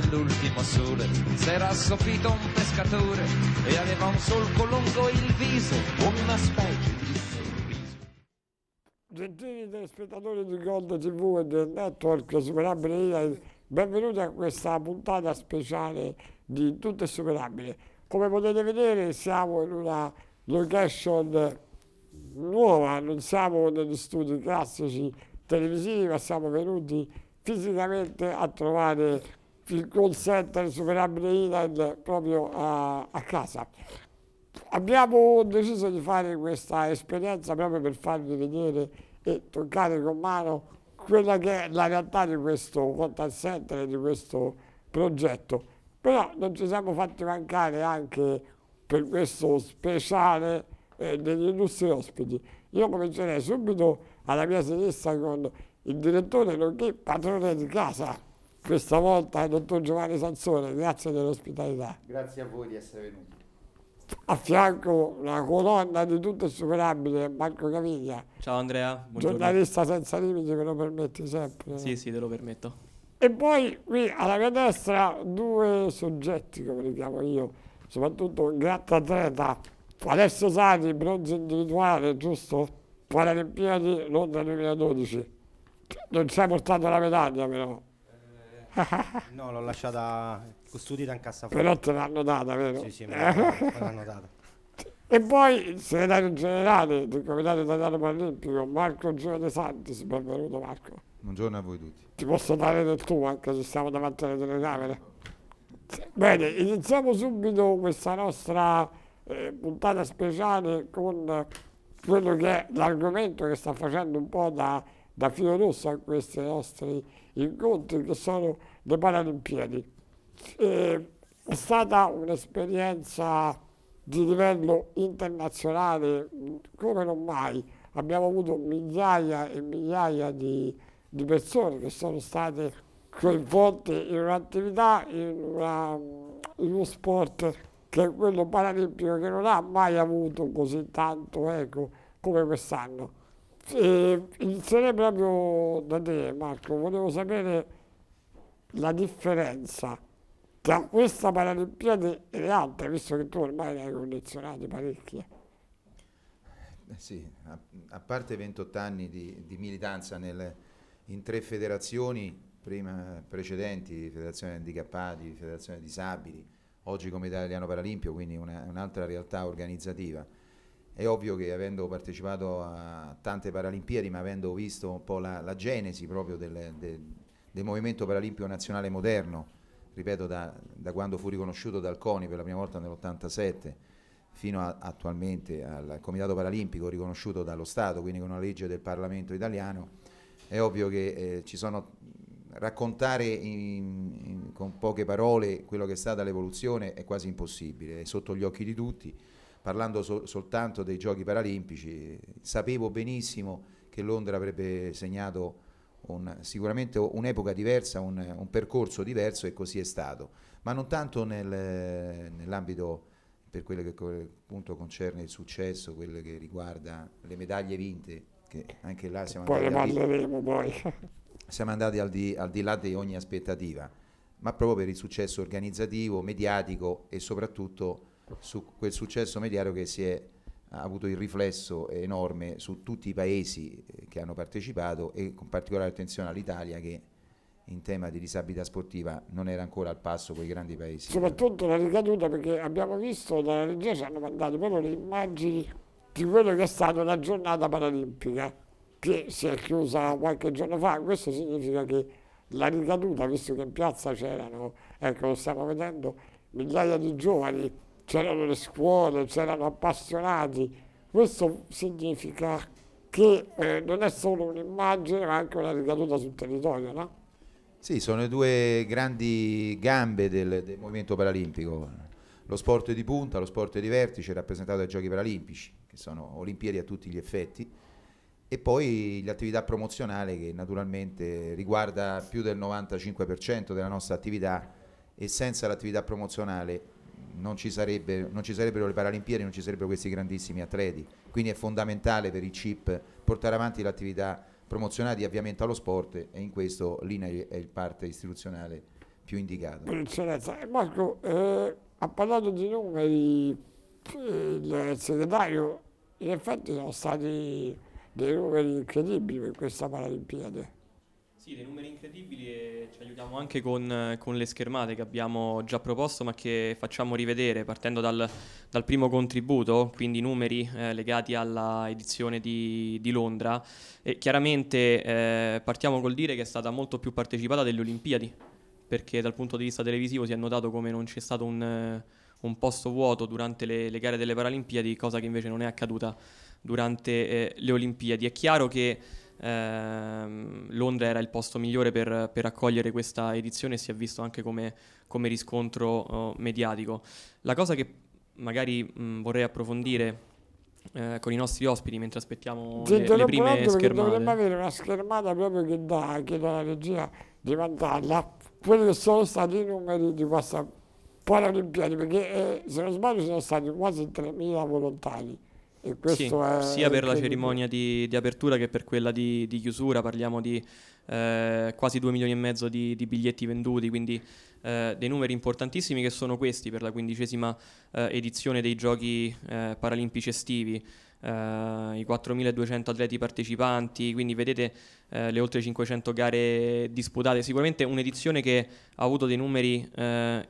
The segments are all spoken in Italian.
dell'ultimo sole s'era soffitto un pescatore e aveva un solco lungo il viso, una specie di sorriso. Gentili telespettatori di Gold TV e del network Superabile benvenuti a questa puntata speciale di Tutto è Superabile. Come potete vedere siamo in una location nuova, non siamo negli studi classici televisivi, ma siamo venuti fisicamente a trovare il call center superabile Ilan proprio a, a casa. Abbiamo deciso di fare questa esperienza proprio per farvi vedere e toccare con mano quella che è la realtà di questo contact center e di questo progetto. Però non ci siamo fatti mancare anche per questo speciale eh, degli illustri ospiti. Io comincerei subito alla mia sinistra con il direttore nonché padrone di casa questa volta il dottor Giovanni Sansone, grazie dell'ospitalità. Grazie a voi di essere venuti. A fianco la colonna di tutto superabile, Marco Caviglia. Ciao Andrea, buongiorno. Giornalista senza limiti, me lo permetti sempre. Sì, sì, te lo permetto. E poi qui alla mia destra due soggetti, come li chiamo io, soprattutto un gratta atleta, Alessio Sani, bronzo individuale, giusto? Paralimpiadi Londra 2012. Non ci hai portato la medaglia però. no, l'ho lasciata custodita in cassaforte. Però te l'hanno data, vero? Sì, sì, me l'hanno data. E poi il segretario generale del Comitato Italiano Paralimpico, Marco Giovane Santis, benvenuto Marco. Buongiorno a voi tutti. Ti posso dare del tuo anche se siamo davanti alle telecamere? Bene, iniziamo subito questa nostra eh, puntata speciale con quello che è l'argomento che sta facendo un po' da da filo rosso a questi nostri incontri che sono le Paralimpiadi. è stata un'esperienza di livello internazionale come non mai. Abbiamo avuto migliaia e migliaia di, di persone che sono state coinvolte in un'attività, in, in, uno sport che è quello paralimpico che non ha mai avuto così tanto eco come quest'anno. E inizierei proprio da te Marco, volevo sapere la differenza tra questa Paralimpiade e le altre, visto che tu ormai ne hai condizionate parecchie. Eh, sì, a, a parte 28 anni di, di militanza nel, in tre federazioni prima, precedenti, Federazione Handicappati, Federazione Disabili, oggi come Italiano Paralimpico, quindi un'altra realtà organizzativa è ovvio che avendo partecipato a tante Paralimpiadi, ma avendo visto un po' la, la genesi proprio del, del, del, movimento paralimpico nazionale moderno, ripeto, da, da, quando fu riconosciuto dal CONI per la prima volta nell'87 fino a, attualmente al Comitato Paralimpico riconosciuto dallo Stato, quindi con una legge del Parlamento italiano, è ovvio che eh, ci sono raccontare in, in, con poche parole quello che è stata l'evoluzione è quasi impossibile, è sotto gli occhi di tutti parlando so soltanto dei giochi paralimpici, sapevo benissimo che Londra avrebbe segnato un, sicuramente un'epoca diversa, un, un, percorso diverso e così è stato, ma non tanto nel, nell'ambito per quello che appunto, concerne il successo, quello che riguarda le medaglie vinte, che anche là siamo poi andati, al, siamo andati al, di, al di là di ogni aspettativa, ma proprio per il successo organizzativo, mediatico e soprattutto su quel successo mediario che si è ha avuto il riflesso enorme su tutti i paesi eh, che hanno partecipato e con particolare attenzione all'Italia che in tema di disabilità sportiva non era ancora al passo con i grandi paesi. Soprattutto la ricaduta perché abbiamo visto dalla regia ci hanno mandato però le immagini di quello che è stata la giornata paralimpica che si è chiusa qualche giorno fa. Questo significa che la ricaduta, visto che in piazza c'erano, ecco lo stiamo vedendo, migliaia di giovani c'erano le scuole, c'erano appassionati. Questo significa che eh, non è solo un'immagine ma anche una ricaduta sul territorio, no? Sì, sono le due grandi gambe del, del movimento paralimpico, lo sport di punta, lo sport di vertice rappresentato dai giochi paralimpici, che sono olimpiadi a tutti gli effetti, e poi l'attività promozionale che naturalmente riguarda più del 95% della nostra attività e senza l'attività promozionale non ci, sarebbe, non ci, sarebbero le Paralimpiadi, non ci sarebbero questi grandissimi atleti. Quindi è fondamentale per il CIP portare avanti l'attività promozionale di avviamento allo sport e in questo l'INA è il parte istituzionale più indicato. Per eccellenza. Eh, Marco, eh, ha parlato di numeri il segretario, in effetti sono stati dei numeri incredibili per questa Paralimpiade. Sì, dei numeri incredibili e ci aiutiamo anche con, con, le schermate che abbiamo già proposto ma che facciamo rivedere partendo dal, dal primo contributo, quindi numeri eh, legati alla edizione di, di Londra. E chiaramente eh, partiamo col dire che è stata molto più partecipata delle Olimpiadi, perché dal punto di vista televisivo si è notato come non c'è stato un, un posto vuoto durante le, le, gare delle Paralimpiadi, cosa che invece non è accaduta durante eh, le Olimpiadi. È chiaro che ehm, Londra era il posto migliore per, per, accogliere questa edizione e si è visto anche come, come riscontro oh, mediatico. La cosa che magari mh, vorrei approfondire eh, con i nostri ospiti mentre aspettiamo le, le prime schermate. Dovremmo avere una schermata proprio che dà, che dà regia di mandarla, quelli che sono stati i numeri di questa Paralimpiadi, perché eh, se non sbaglio sono stati quasi 3.000 volontari. Sì, sia per la cerimonia di, di, apertura che per quella di, di chiusura, parliamo di eh, quasi 2 milioni e mezzo di, di biglietti venduti, quindi eh, dei numeri importantissimi che sono questi per la quindicesima eh, edizione dei Giochi eh, Paralimpici estivi. Eh, I 4.200 atleti partecipanti, quindi vedete eh, le oltre 500 gare disputate, sicuramente un'edizione che ha avuto dei numeri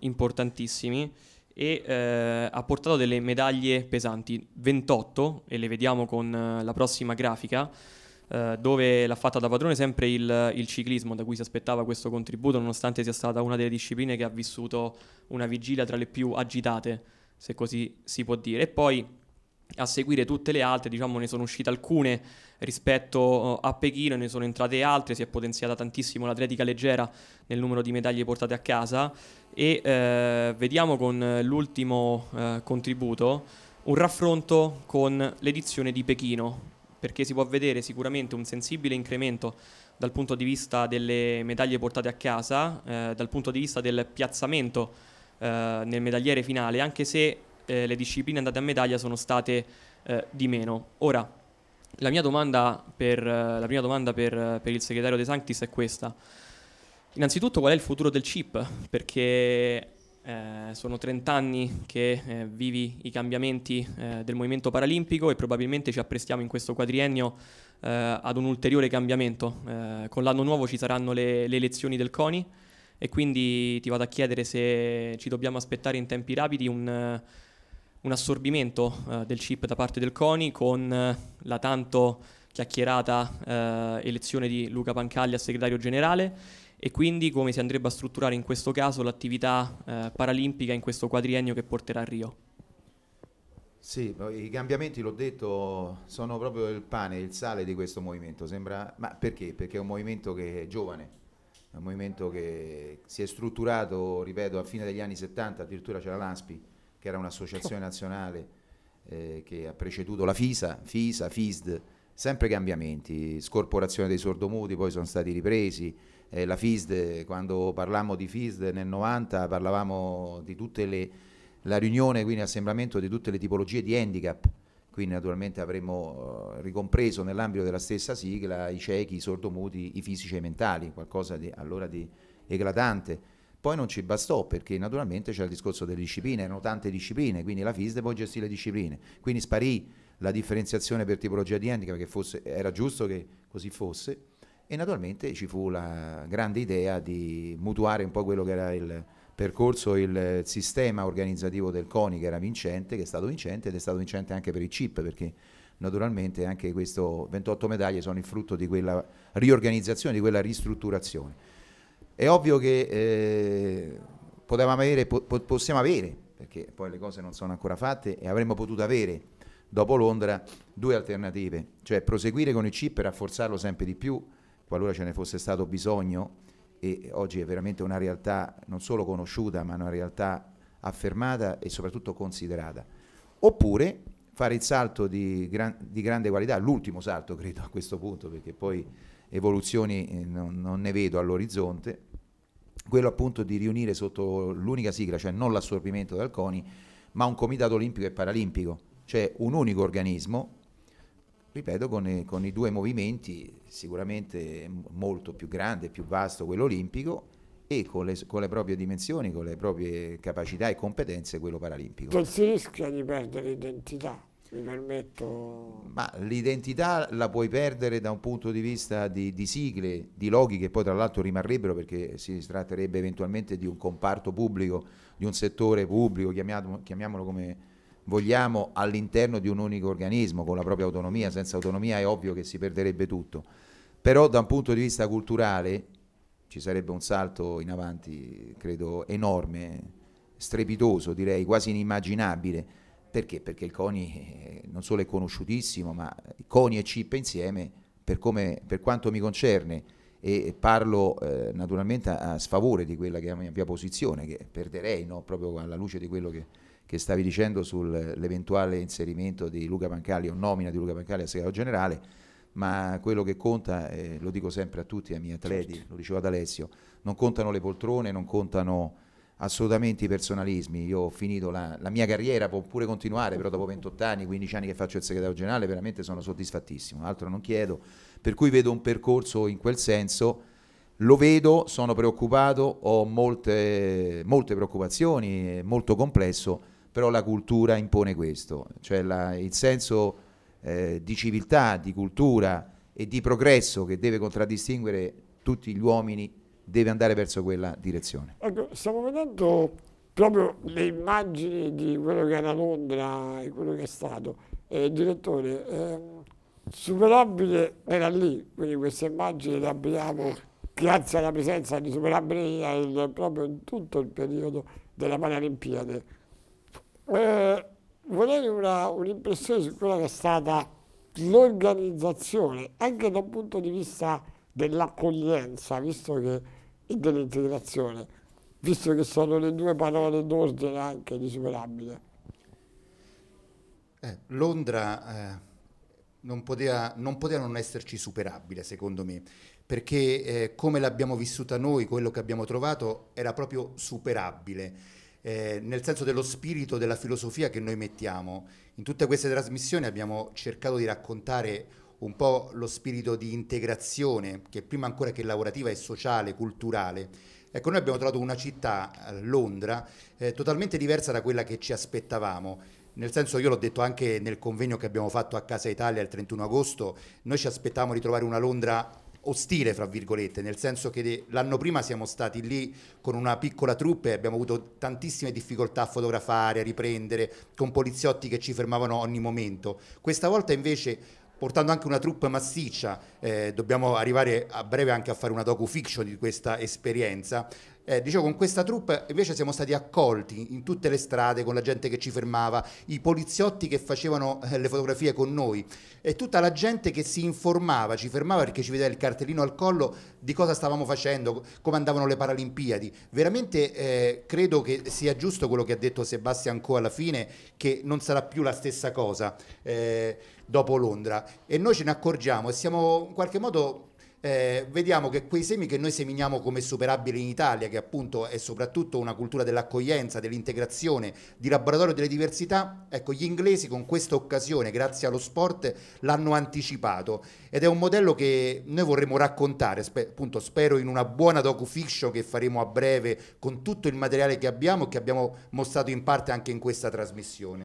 importantissimi e eh, ha portato delle medaglie pesanti, 28 e le vediamo con eh, la prossima grafica eh, dove l'ha fatta da padrone sempre il, il, ciclismo da cui si aspettava questo contributo nonostante sia stata una delle discipline che ha vissuto una vigilia tra le più agitate se così si può dire e poi a seguire tutte le altre diciamo ne sono uscite alcune rispetto eh, a Pechino ne sono entrate altre si è potenziata tantissimo l'atletica leggera nel numero di medaglie portate a casa e eh, vediamo con eh, l'ultimo eh, contributo un raffronto con l'edizione di Pechino, perché si può vedere sicuramente un sensibile incremento dal punto di vista delle medaglie portate a casa, eh, dal punto di vista del piazzamento eh, nel medagliere finale, anche se eh, le discipline andate a medaglia sono state di meno. Ora, la mia domanda per, la prima domanda per, per il segretario De Sanctis è questa. Innanzitutto qual è il futuro del chip? Perché eh, sono 30 anni che eh, vivi i cambiamenti eh, del movimento paralimpico e probabilmente ci apprestiamo in questo quadriennio eh, ad un ulteriore cambiamento. Eh, con l'anno nuovo ci saranno le, le, elezioni del CONI e quindi ti vado a chiedere se ci dobbiamo aspettare in tempi rapidi un, un assorbimento eh, del chip da parte del CONI con la tanto chiacchierata elezione di Luca Pancaglia, segretario generale e quindi come si andrebbe a strutturare in questo caso l'attività eh, paralimpica in questo quadriennio che porterà a Rio. Sì, i cambiamenti, l'ho detto, sono proprio il pane, il sale di questo movimento, sembra... ma perché? Perché è un movimento che è giovane, è un movimento che si è strutturato, ripeto, a fine degli anni 70, addirittura c'era l'ANSPI, che era un'associazione certo. nazionale eh, che ha preceduto la FISA, FISA, FISD, sempre cambiamenti, scorporazione dei sordomuti, poi sono stati ripresi, eh, la FISD, quando parlammo di FISD nel 90 parlavamo di tutte le, la riunione, quindi assemblamento di tutte le tipologie di handicap, quindi naturalmente avremmo eh, ricompreso nell'ambito della stessa sigla i ciechi, i sordomuti, i fisici e i mentali, qualcosa di, allora di eclatante. Poi non ci bastò perché naturalmente c'era il discorso delle discipline, erano tante discipline, quindi la FISD poi gestì le discipline, quindi sparì la differenziazione per tipologia di handicap, che fosse, era giusto che così fosse, e naturalmente ci fu la grande idea di mutuare un po' quello che era il percorso, il sistema organizzativo del CONI che era vincente, che è stato vincente ed è stato vincente anche per il CIP perché naturalmente anche queste 28 medaglie sono il frutto di quella riorganizzazione, di quella ristrutturazione. È ovvio che eh, potevamo avere, po possiamo avere, perché poi le cose non sono ancora fatte e avremmo potuto avere dopo Londra due alternative, cioè proseguire con il CIP e rafforzarlo sempre di più qualora ce ne fosse stato bisogno e oggi è veramente una realtà non solo conosciuta ma una realtà affermata e soprattutto considerata. Oppure fare il salto di, gran, di grande qualità, l'ultimo salto credo a questo punto perché poi evoluzioni eh, non, non ne vedo all'orizzonte, quello appunto di riunire sotto l'unica sigla, cioè non l'assorbimento dal CONI, ma un comitato olimpico e paralimpico, cioè un unico organismo ripeto, con i, con i, due movimenti sicuramente molto più grande, più vasto quello olimpico e con le, con le, proprie dimensioni, con le proprie capacità e competenze quello paralimpico. Che si rischia di perdere l'identità, mi permetto... Ma l'identità la puoi perdere da un punto di vista di, di sigle, di loghi che poi tra l'altro rimarrebbero perché si tratterebbe eventualmente di un comparto pubblico, di un settore pubblico, chiamiamolo come vogliamo all'interno di un unico organismo con la propria autonomia, senza autonomia è ovvio che si perderebbe tutto, però da un punto di vista culturale ci sarebbe un salto in avanti, credo, enorme, strepitoso, direi quasi inimmaginabile. Perché? Perché il CONI eh, non solo è conosciutissimo, ma CONI e CIP insieme, per, come, per quanto mi concerne, e parlo eh, naturalmente a, a, sfavore di quella che è la mia posizione, che perderei no? proprio alla luce di quello che, che stavi dicendo sull'eventuale inserimento di Luca Pancali o nomina di Luca Pancali a segretario generale, ma quello che conta, eh, lo dico sempre a tutti, ai miei atleti, certo. lo dicevo ad Alessio, non contano le poltrone, non contano assolutamente i personalismi, io ho finito la, la mia carriera, può pure continuare, però dopo 28 anni, 15 anni che faccio il segretario generale, veramente sono soddisfattissimo, altro non chiedo, per cui vedo un percorso in quel senso lo vedo, sono preoccupato, ho molte, molte, preoccupazioni, è molto complesso, però la cultura impone questo, cioè la, il senso eh, di civiltà, di cultura e di progresso che deve contraddistinguere tutti gli uomini deve andare verso quella direzione. Ecco, stiamo vedendo proprio le immagini di quello che era Londra e quello che è stato. Eh, direttore, eh, Superabile era lì, quindi queste immagini le abbiamo grazie alla presenza di Superabile proprio in tutto il periodo della Paralimpiade eh, vorrei un'impressione su quella che è stata l'organizzazione, anche dal punto di vista dell'accoglienza, visto che e dell'integrazione, visto che sono le due parole d'ordine anche insuperabili. Eh, Londra eh, non, poteva, non, poteva, non esserci superabile, secondo me, perché eh, come l'abbiamo vissuta noi, quello che abbiamo trovato era proprio superabile eh, nel senso dello spirito della filosofia che noi mettiamo. In tutte queste trasmissioni abbiamo cercato di raccontare un po' lo spirito di integrazione che prima ancora che lavorativa è sociale, culturale. Ecco, noi abbiamo trovato una città, eh, Londra, eh, totalmente diversa da quella che ci aspettavamo. Nel senso, io l'ho detto anche nel convegno che abbiamo fatto a Casa Italia il 31 agosto, noi ci aspettavamo di trovare una Londra ostile, fra virgolette, nel senso che l'anno prima siamo stati lì con una piccola truppa e abbiamo avuto tantissime difficoltà a fotografare, a riprendere, con poliziotti che ci fermavano ogni momento. Questa volta invece portando anche una truppa massiccia, eh, dobbiamo arrivare a breve anche a fare una docu-fiction di questa esperienza, eh, dicevo, con questa troupe invece siamo stati accolti in tutte le strade con la gente che ci fermava, i poliziotti che facevano eh, le fotografie con noi e tutta la gente che si informava, ci fermava perché ci vedeva il cartellino al collo di cosa stavamo facendo, come andavano le Paralimpiadi. Veramente eh, credo che sia giusto quello che ha detto Sebastian Coe alla fine, che non sarà più la stessa cosa eh, dopo Londra. E noi ce ne accorgiamo e siamo in qualche modo eh, vediamo che quei semi che noi seminiamo come superabili in Italia, che appunto è soprattutto una cultura dell'accoglienza, dell'integrazione, di laboratorio delle diversità, ecco, gli inglesi con questa occasione, grazie allo sport, l'hanno anticipato ed è un modello che noi vorremmo raccontare, spe appunto spero in una buona docu-fiction che faremo a breve con tutto il materiale che abbiamo e che abbiamo mostrato in parte anche in questa trasmissione.